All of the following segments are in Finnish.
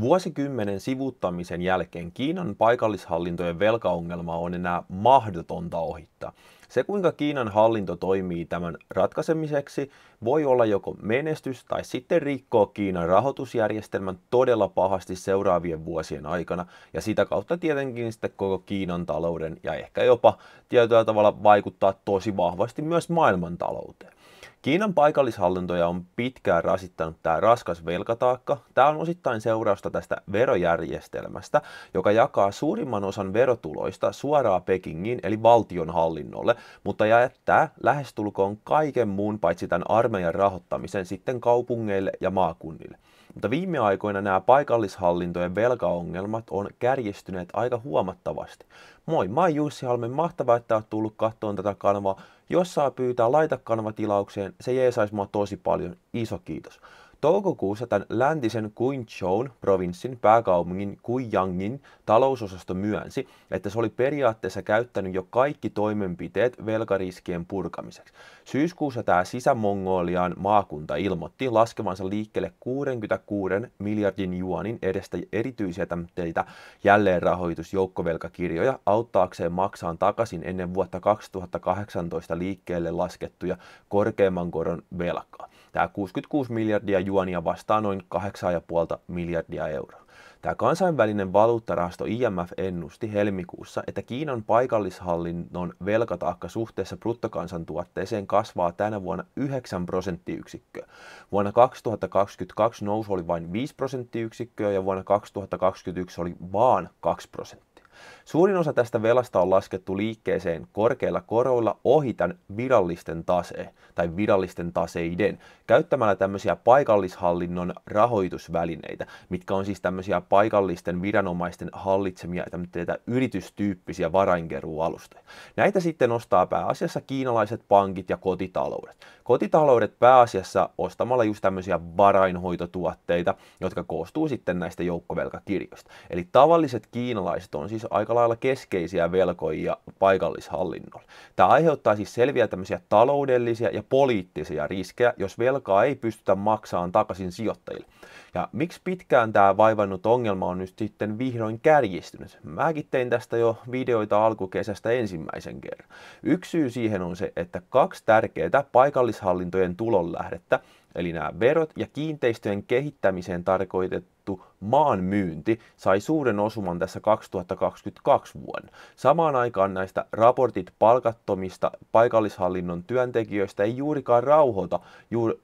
Vuosikymmenen sivuttamisen jälkeen Kiinan paikallishallintojen velkaongelma on enää mahdotonta ohittaa. Se, kuinka Kiinan hallinto toimii tämän ratkaisemiseksi, voi olla joko menestys tai sitten rikkoo Kiinan rahoitusjärjestelmän todella pahasti seuraavien vuosien aikana ja sitä kautta tietenkin sitten koko Kiinan talouden ja ehkä jopa tietyllä tavalla vaikuttaa tosi vahvasti myös maailmantalouteen. Kiinan paikallishallintoja on pitkään rasittanut tämä raskas velkataakka. Tämä on osittain seurausta tästä verojärjestelmästä, joka jakaa suurimman osan verotuloista suoraan Pekingin eli valtion hallinnolle, mutta jättää lähestulkoon kaiken muun paitsi tämän armeijan rahoittamisen sitten kaupungeille ja maakunnille. Mutta viime aikoina nämä paikallishallintojen velkaongelmat on kärjistyneet aika huomattavasti. Moi, mä oon Jussi Halme, mahtavaa, että oot tullut kattoon tätä kanavaa. Jos saa pyytää laita kanava tilaukseen, se jeesaisi mua tosi paljon. Iso kiitos. Toukokuussa tämän läntisen Guinchoun provinssin pääkaupungin Guiyangin talousosasto myönsi, että se oli periaatteessa käyttänyt jo kaikki toimenpiteet velkariskien purkamiseksi. Syyskuussa tämä sisämongolian maakunta ilmoitti laskevansa liikkeelle 66 miljardin juonin edestä erityisiä tämmöitä jälleenrahoitusjoukkovelkakirjoja auttaakseen maksaan takaisin ennen vuotta 2018 liikkeelle laskettuja korkeimman koron velkaa. Tämä 66 miljardia juonia vastaa noin 8,5 miljardia euroa. Tämä kansainvälinen valuuttarahasto IMF ennusti helmikuussa, että Kiinan paikallishallinnon velkataakka suhteessa bruttokansantuotteeseen kasvaa tänä vuonna 9 prosenttiyksikköä. Vuonna 2022 nousu oli vain 5 prosenttiyksikköä ja vuonna 2021 oli vain 2 prosenttia. Suurin osa tästä velasta on laskettu liikkeeseen korkeilla koroilla ohi tämän virallisten tase tai virallisten taseiden käyttämällä tämmöisiä paikallishallinnon rahoitusvälineitä, mitkä on siis tämmöisiä paikallisten viranomaisten hallitsemia tämmöitä yritystyyppisiä varainkeruualustoja. Näitä sitten ostaa pääasiassa kiinalaiset pankit ja kotitaloudet. Kotitaloudet pääasiassa ostamalla just tämmöisiä varainhoitotuotteita, jotka koostuu sitten näistä joukkovelkakirjoista. Eli tavalliset kiinalaiset on siis aika lailla keskeisiä velkoja paikallishallinnolle. Tämä aiheuttaa siis selviä tämmöisiä taloudellisia ja poliittisia riskejä, jos velkaa ei pystytä maksamaan takaisin sijoittajille. Ja miksi pitkään tämä vaivannut ongelma on nyt sitten vihdoin kärjistynyt? Mäkin tein tästä jo videoita alkukesästä ensimmäisen kerran. Yksi syy siihen on se, että kaksi tärkeää paikallishallintojen tulonlähdettä, Eli nämä verot ja kiinteistöjen kehittämiseen tarkoitettu maan myynti sai suuren osuman tässä 2022 vuonna. Samaan aikaan näistä raportit palkattomista paikallishallinnon työntekijöistä ei juurikaan rauhoita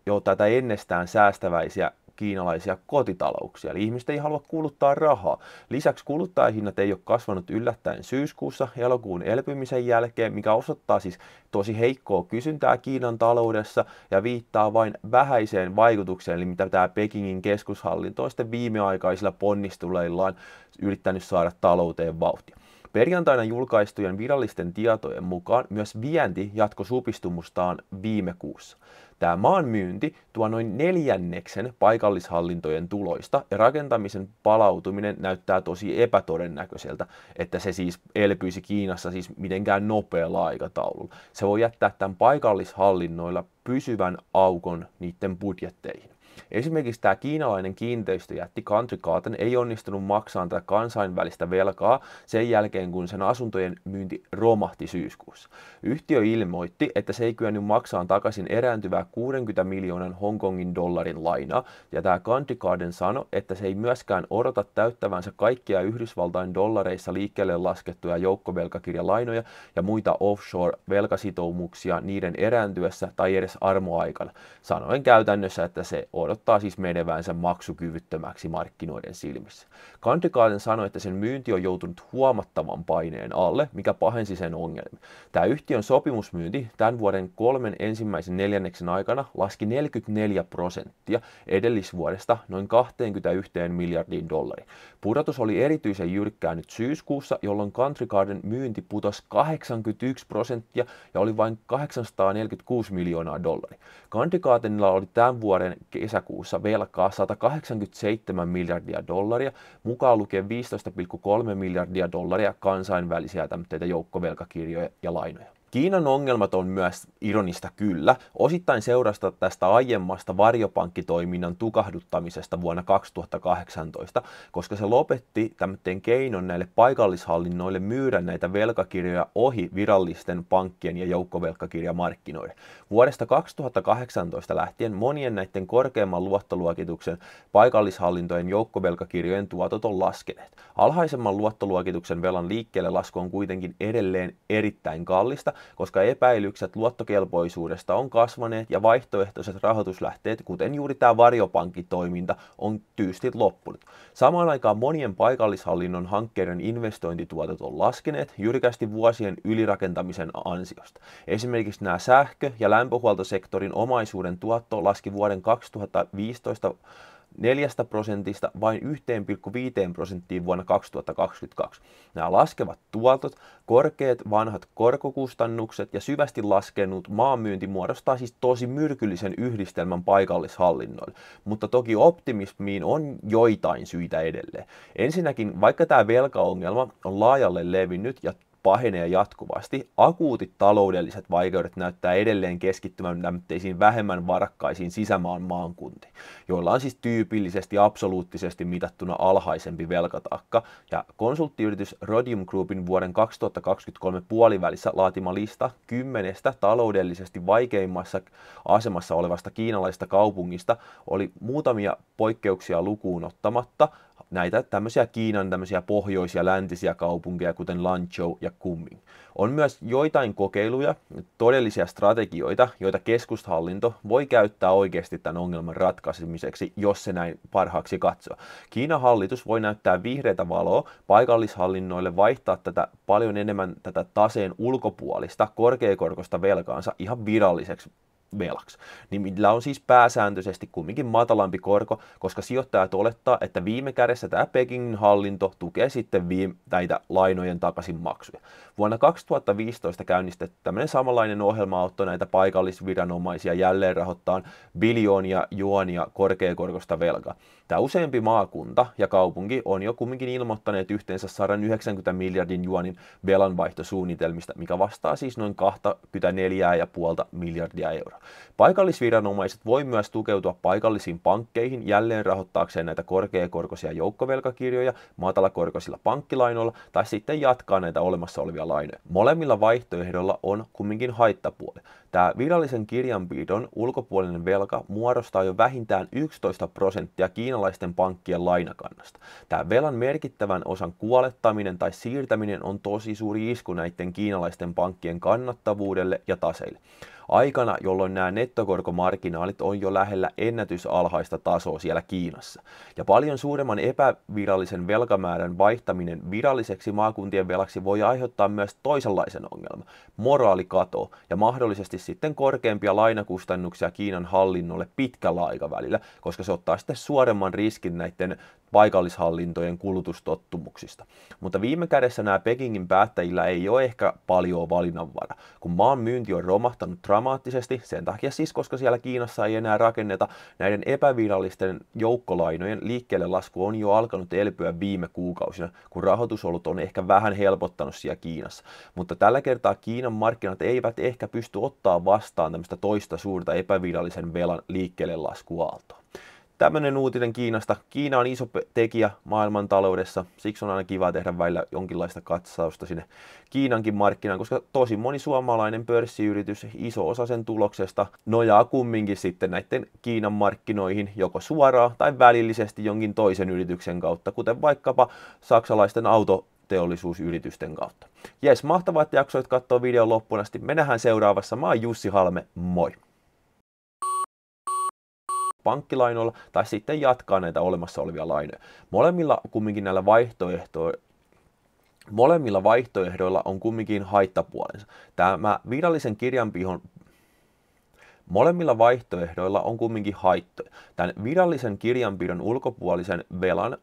jo tätä ennestään säästäväisiä kiinalaisia kotitalouksia, eli ihmiset ei halua kuluttaa rahaa. Lisäksi kuluttajahinnat ei ole kasvanut yllättäen syyskuussa elokuun elpymisen jälkeen, mikä osoittaa siis tosi heikkoa kysyntää Kiinan taloudessa ja viittaa vain vähäiseen vaikutukseen, eli mitä tämä Pekingin keskushallinto on sitten viimeaikaisilla ponnistuleillaan yrittänyt saada talouteen vauhtia. Perjantaina julkaistujen virallisten tietojen mukaan myös vienti jatko supistumustaan viime kuussa. Tämä maan myynti tuo noin neljänneksen paikallishallintojen tuloista ja rakentamisen palautuminen näyttää tosi epätodennäköiseltä, että se siis elpyisi Kiinassa siis mitenkään nopealla aikataululla. Se voi jättää tämän paikallishallinnoilla pysyvän aukon niiden budjetteihin. Esimerkiksi tämä kiinalainen kiinteistöjätti Country Garden ei onnistunut maksamaan tätä kansainvälistä velkaa sen jälkeen, kun sen asuntojen myynti romahti syyskuussa. Yhtiö ilmoitti, että se ei kyennyt maksaan takaisin erääntyvää 60 miljoonan Hongkongin dollarin lainaa, ja tämä Country Garden sanoi, että se ei myöskään odota täyttävänsä kaikkia Yhdysvaltain dollareissa liikkeelle laskettuja joukkovelkakirjalainoja ja muita offshore-velkasitoumuksia niiden erääntyessä tai edes armoaikana, sanoen käytännössä, että se on odottaa siis menevänsä maksukyvyttömäksi markkinoiden silmissä. Country sanoi, että sen myynti on joutunut huomattavan paineen alle, mikä pahensi sen ongelmia. Tämä yhtiön sopimusmyynti tämän vuoden kolmen ensimmäisen neljänneksen aikana laski 44 prosenttia edellisvuodesta noin 21 miljardiin dollariin. Pudotus oli erityisen jyrkkää nyt syyskuussa, jolloin Country Garden myynti putosi 81 prosenttia ja oli vain 846 miljoonaa dollaria. Country Gardenilla oli tämän vuoden kesä kesäkuussa velkaa 187 miljardia dollaria, mukaan lukien 15,3 miljardia dollaria kansainvälisiä joukkovelkakirjoja ja lainoja. Kiinan ongelmat on myös ironista kyllä, osittain seurasta tästä aiemmasta varjopankkitoiminnan tukahduttamisesta vuonna 2018, koska se lopetti tämmöisen keinon näille paikallishallinnoille myydä näitä velkakirjoja ohi virallisten pankkien ja joukkovelkakirjamarkkinoiden. Vuodesta 2018 lähtien monien näiden korkeimman luottoluokituksen paikallishallintojen joukkovelkakirjojen tuotot on laskeneet. Alhaisemman luottoluokituksen velan liikkeelle lasku on kuitenkin edelleen erittäin kallista, koska epäilykset luottokelpoisuudesta on kasvaneet ja vaihtoehtoiset rahoituslähteet, kuten juuri tämä varjopankkitoiminta, on tyystit loppunut. Samaan aikaan monien paikallishallinnon hankkeiden investointituotot on laskeneet jyrkästi vuosien ylirakentamisen ansiosta. Esimerkiksi nämä sähkö- ja lämpöhuoltosektorin omaisuuden tuotto laski vuoden 2015 4 prosentista vain 1,5 prosenttiin vuonna 2022. Nämä laskevat tuotot, korkeat vanhat korkokustannukset ja syvästi laskenut maanmyynti muodostaa siis tosi myrkyllisen yhdistelmän paikallishallinnoille, mutta toki optimismiin on joitain syitä edelleen. Ensinnäkin, vaikka tämä velkaongelma on laajalle levinnyt ja pahenee jatkuvasti. Akuutit taloudelliset vaikeudet näyttää edelleen keskittymään lämmitteisiin vähemmän varakkaisiin sisämaan maankuntiin, joilla on siis tyypillisesti absoluuttisesti mitattuna alhaisempi velkatakka. Ja konsulttiyritys Rodium Groupin vuoden 2023 puolivälissä laatima lista kymmenestä taloudellisesti vaikeimmassa asemassa olevasta kiinalaisesta kaupungista oli muutamia poikkeuksia lukuun ottamatta – näitä tämmöisiä Kiinan tämmöisiä pohjoisia läntisiä kaupunkeja, kuten Lanzhou ja Kunming. On myös joitain kokeiluja, todellisia strategioita, joita keskushallinto voi käyttää oikeasti tämän ongelman ratkaisemiseksi, jos se näin parhaaksi katsoo. Kiinan hallitus voi näyttää vihreitä valoa paikallishallinnoille vaihtaa tätä paljon enemmän tätä taseen ulkopuolista korkeakorkosta velkaansa ihan viralliseksi velaksi, niin niillä on siis pääsääntöisesti kumminkin matalampi korko, koska sijoittajat olettaa, että viime kädessä tämä Pekingin hallinto tukee sitten viime, näitä lainojen takaisin maksuja. Vuonna 2015 käynnistetty tämmöinen samanlainen ohjelma auttoi näitä paikallisviranomaisia jälleen rahoittaa biljoonia juonia korkeakorkosta velkaa. Tämä useampi maakunta ja kaupunki on jo kumminkin ilmoittaneet yhteensä 190 miljardin juonin velanvaihtosuunnitelmista, mikä vastaa siis noin 24,5 miljardia euroa. Paikallisviranomaiset voi myös tukeutua paikallisiin pankkeihin jälleen rahoittaakseen näitä korkeakorkoisia joukkovelkakirjoja matalakorkoisilla pankkilainoilla tai sitten jatkaa näitä olemassa olevia laine. Molemmilla vaihtoehdolla on kumminkin haittapuoli. Tämä virallisen kirjanpidon ulkopuolinen velka muodostaa jo vähintään 11 prosenttia kiinalaisten pankkien lainakannasta. Tämä velan merkittävän osan kuolettaminen tai siirtäminen on tosi suuri isku näiden kiinalaisten pankkien kannattavuudelle ja taseille aikana, jolloin nämä nettokorkomarginaalit on jo lähellä ennätysalhaista tasoa siellä Kiinassa. Ja paljon suuremman epävirallisen velkamäärän vaihtaminen viralliseksi maakuntien velaksi voi aiheuttaa myös toisenlaisen ongelman, moraalikato ja mahdollisesti sitten korkeampia lainakustannuksia Kiinan hallinnolle pitkällä aikavälillä, koska se ottaa sitten suoremman riskin näiden paikallishallintojen kulutustottumuksista. Mutta viime kädessä nämä Pekingin päättäjillä ei ole ehkä paljon valinnanvara. Kun maan myynti on romahtanut dramaattisesti, sen takia siis, koska siellä Kiinassa ei enää rakenneta, näiden epävirallisten joukkolainojen liikkeelle lasku on jo alkanut elpyä viime kuukausina, kun rahoitusolut on ehkä vähän helpottanut siellä Kiinassa. Mutta tällä kertaa Kiinan markkinat eivät ehkä pysty ottaa vastaan tämmöistä toista suurta epävirallisen velan liikkeelle laskuaaltoa tämmöinen uutinen Kiinasta. Kiina on iso tekijä maailmantaloudessa, siksi on aina kiva tehdä välillä jonkinlaista katsausta sinne Kiinankin markkinaan, koska tosi moni suomalainen pörssiyritys, iso osa sen tuloksesta, nojaa kumminkin sitten näiden Kiinan markkinoihin joko suoraan tai välillisesti jonkin toisen yrityksen kautta, kuten vaikkapa saksalaisten auto teollisuusyritysten kautta. Jes, mahtavaa, että jaksoit katsoa videon loppuun asti. Me nähdään seuraavassa. Mä oon Jussi Halme, moi! pankkilainoilla tai sitten jatkaa näitä olemassa olevia lainoja. Molemmilla kumminkin näillä vaihtoehtoilla Molemmilla vaihtoehdoilla on kumminkin haittapuolensa. Tämä virallisen kirjanpihon Molemmilla vaihtoehdoilla on kumminkin haittoja. Tämän virallisen kirjanpidon ulkopuolisen velan